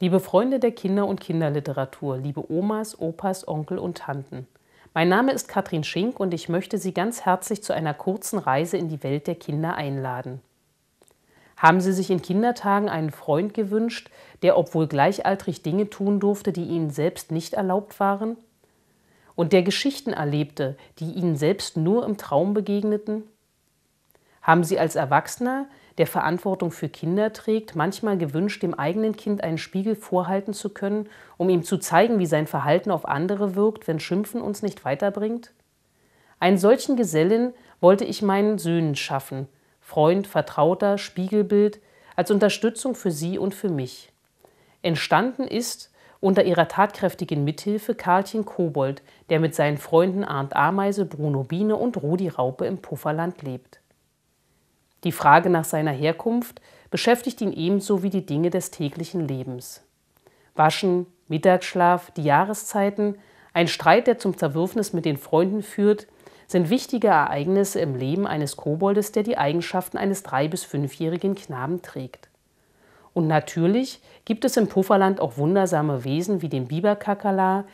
Liebe Freunde der Kinder- und Kinderliteratur, liebe Omas, Opas, Onkel und Tanten. Mein Name ist Katrin Schink und ich möchte Sie ganz herzlich zu einer kurzen Reise in die Welt der Kinder einladen. Haben Sie sich in Kindertagen einen Freund gewünscht, der obwohl gleichaltrig Dinge tun durfte, die Ihnen selbst nicht erlaubt waren? Und der Geschichten erlebte, die Ihnen selbst nur im Traum begegneten? Haben Sie als Erwachsener der Verantwortung für Kinder trägt, manchmal gewünscht, dem eigenen Kind einen Spiegel vorhalten zu können, um ihm zu zeigen, wie sein Verhalten auf andere wirkt, wenn Schimpfen uns nicht weiterbringt? Einen solchen Gesellen wollte ich meinen Söhnen schaffen, Freund, Vertrauter, Spiegelbild, als Unterstützung für sie und für mich. Entstanden ist unter ihrer tatkräftigen Mithilfe Karlchen Kobold, der mit seinen Freunden Arndt Ameise, Bruno Biene und Rudi Raupe im Pufferland lebt. Die Frage nach seiner Herkunft beschäftigt ihn ebenso wie die Dinge des täglichen Lebens. Waschen, Mittagsschlaf, die Jahreszeiten, ein Streit, der zum Zerwürfnis mit den Freunden führt, sind wichtige Ereignisse im Leben eines Koboldes, der die Eigenschaften eines drei- bis fünfjährigen Knaben trägt. Und natürlich gibt es im Pufferland auch wundersame Wesen wie den Biberkakala,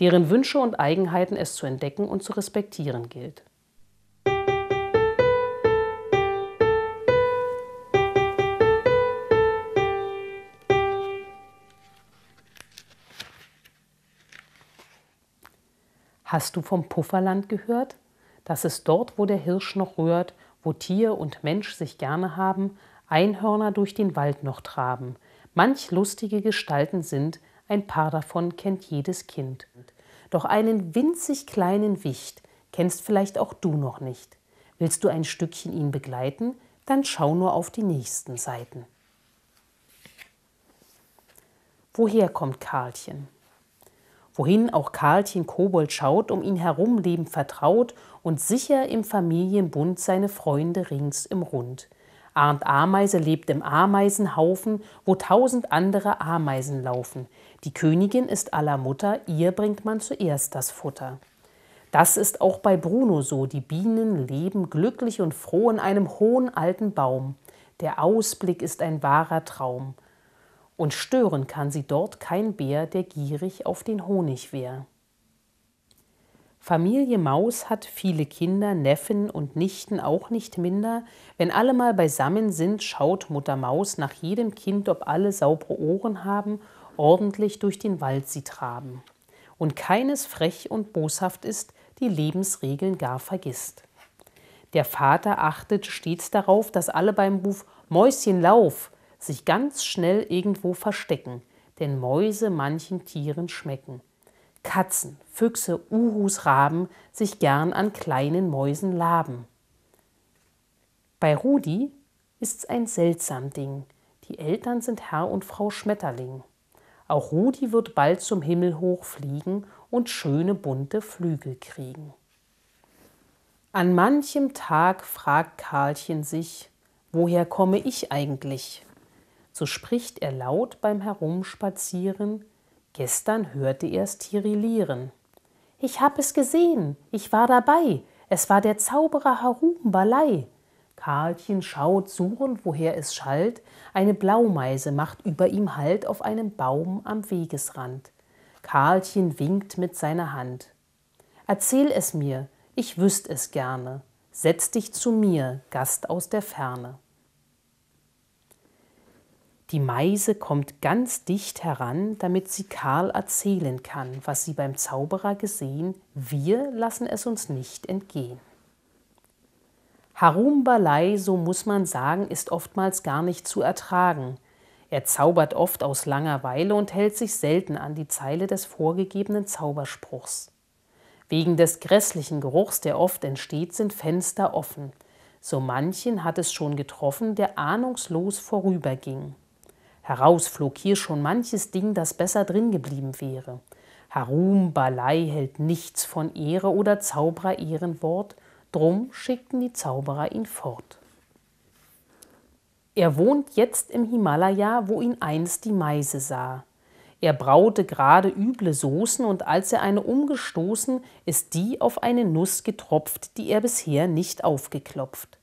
deren Wünsche und Eigenheiten es zu entdecken und zu respektieren gilt. Hast du vom Pufferland gehört? Das ist dort, wo der Hirsch noch rührt, wo Tier und Mensch sich gerne haben, Einhörner durch den Wald noch traben. Manch lustige Gestalten sind, ein paar davon kennt jedes Kind. Doch einen winzig kleinen Wicht kennst vielleicht auch du noch nicht. Willst du ein Stückchen ihn begleiten, dann schau nur auf die nächsten Seiten. Woher kommt Karlchen? wohin auch Karlchen Kobold schaut, um ihn herum leben vertraut und sicher im Familienbund seine Freunde rings im Rund. Arndt Ameise lebt im Ameisenhaufen, wo tausend andere Ameisen laufen. Die Königin ist aller Mutter, ihr bringt man zuerst das Futter. Das ist auch bei Bruno so, die Bienen leben glücklich und froh in einem hohen alten Baum. Der Ausblick ist ein wahrer Traum und stören kann sie dort kein Bär, der gierig auf den Honig wär. Familie Maus hat viele Kinder, Neffen und Nichten auch nicht minder. Wenn alle mal beisammen sind, schaut Mutter Maus nach jedem Kind, ob alle saubere Ohren haben, ordentlich durch den Wald sie traben. Und keines frech und boshaft ist, die Lebensregeln gar vergisst. Der Vater achtet stets darauf, dass alle beim Ruf Mäuschen lauf sich ganz schnell irgendwo verstecken, denn Mäuse manchen Tieren schmecken. Katzen, Füchse, Uhus, Raben sich gern an kleinen Mäusen laben. Bei Rudi ist's ein seltsam Ding. Die Eltern sind Herr und Frau Schmetterling. Auch Rudi wird bald zum Himmel hoch fliegen und schöne bunte Flügel kriegen. An manchem Tag fragt Karlchen sich, woher komme ich eigentlich? so spricht er laut beim Herumspazieren, gestern hörte er's tirillieren. Ich hab es gesehen, ich war dabei, es war der Zauberer Harumbalei. Karlchen schaut suchend, woher es schallt, eine Blaumeise macht über ihm Halt auf einem Baum am Wegesrand. Karlchen winkt mit seiner Hand. Erzähl es mir, ich wüsst es gerne. Setz dich zu mir, Gast aus der Ferne. Die Meise kommt ganz dicht heran, damit sie Karl erzählen kann, was sie beim Zauberer gesehen, wir lassen es uns nicht entgehen. Harumbalei, so muss man sagen, ist oftmals gar nicht zu ertragen. Er zaubert oft aus Langerweile und hält sich selten an die Zeile des vorgegebenen Zauberspruchs. Wegen des grässlichen Geruchs, der oft entsteht, sind Fenster offen. So manchen hat es schon getroffen, der ahnungslos vorüberging. Heraus flog hier schon manches Ding, das besser drin geblieben wäre. Harum Balei hält nichts von Ehre oder Zauberer Ehrenwort, drum schickten die Zauberer ihn fort. Er wohnt jetzt im Himalaya, wo ihn einst die Meise sah. Er braute gerade üble Soßen und als er eine umgestoßen, ist die auf eine Nuss getropft, die er bisher nicht aufgeklopft.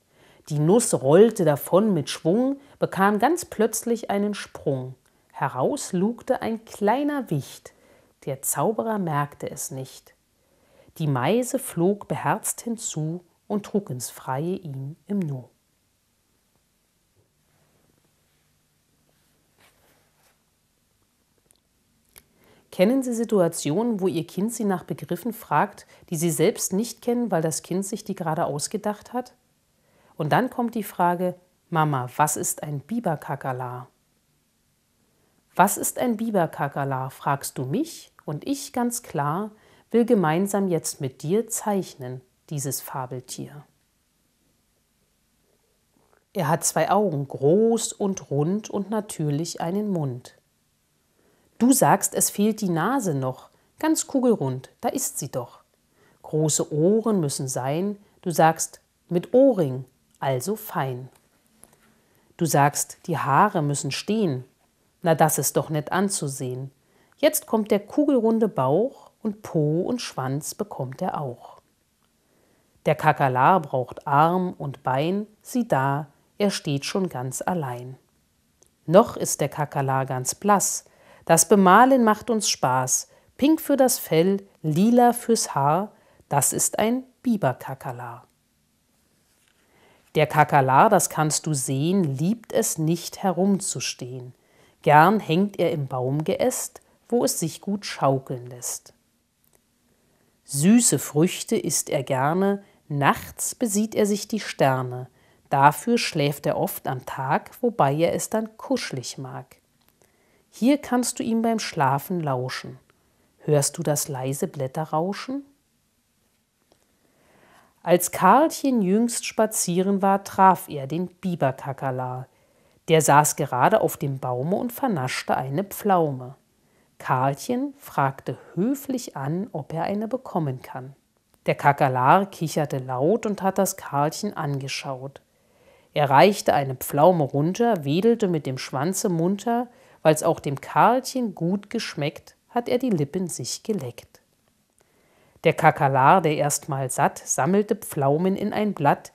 Die Nuss rollte davon mit Schwung, bekam ganz plötzlich einen Sprung. Heraus lugte ein kleiner Wicht. Der Zauberer merkte es nicht. Die Meise flog beherzt hinzu und trug ins Freie ihn im Nu. Kennen Sie Situationen, wo Ihr Kind Sie nach Begriffen fragt, die Sie selbst nicht kennen, weil das Kind sich die gerade ausgedacht hat? Und dann kommt die Frage, Mama, was ist ein Biberkakala? Was ist ein Biberkakala, fragst du mich, und ich ganz klar will gemeinsam jetzt mit dir zeichnen, dieses Fabeltier. Er hat zwei Augen, groß und rund und natürlich einen Mund. Du sagst, es fehlt die Nase noch, ganz kugelrund, da ist sie doch. Große Ohren müssen sein, du sagst, mit Ohrring, also fein. Du sagst, die Haare müssen stehen. Na, das ist doch nett anzusehen. Jetzt kommt der kugelrunde Bauch und Po und Schwanz bekommt er auch. Der Kakalar braucht Arm und Bein, sieh da, er steht schon ganz allein. Noch ist der Kakalar ganz blass, das Bemalen macht uns Spaß, pink für das Fell, lila fürs Haar, das ist ein Biberkakalar. Der Kakerlar, das kannst du sehen, liebt es nicht herumzustehen. Gern hängt er im Baumgeäst, wo es sich gut schaukeln lässt. Süße Früchte isst er gerne, nachts besieht er sich die Sterne, dafür schläft er oft am Tag, wobei er es dann kuschelig mag. Hier kannst du ihm beim Schlafen lauschen. Hörst du das leise Blätterrauschen? Als Karlchen jüngst spazieren war, traf er den Biberkakerlar. Der saß gerade auf dem Baume und vernaschte eine Pflaume. Karlchen fragte höflich an, ob er eine bekommen kann. Der Kakerlar kicherte laut und hat das Karlchen angeschaut. Er reichte eine Pflaume runter, wedelte mit dem Schwanze munter, weil's auch dem Karlchen gut geschmeckt, hat er die Lippen sich geleckt. Der Kakalar, der erstmal satt, sammelte Pflaumen in ein Blatt.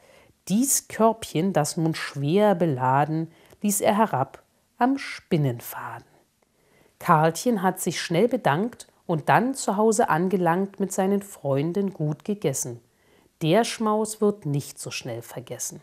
Dies Körbchen, das nun schwer beladen, ließ er herab am Spinnenfaden. Karlchen hat sich schnell bedankt und dann zu Hause angelangt mit seinen Freunden gut gegessen. Der Schmaus wird nicht so schnell vergessen.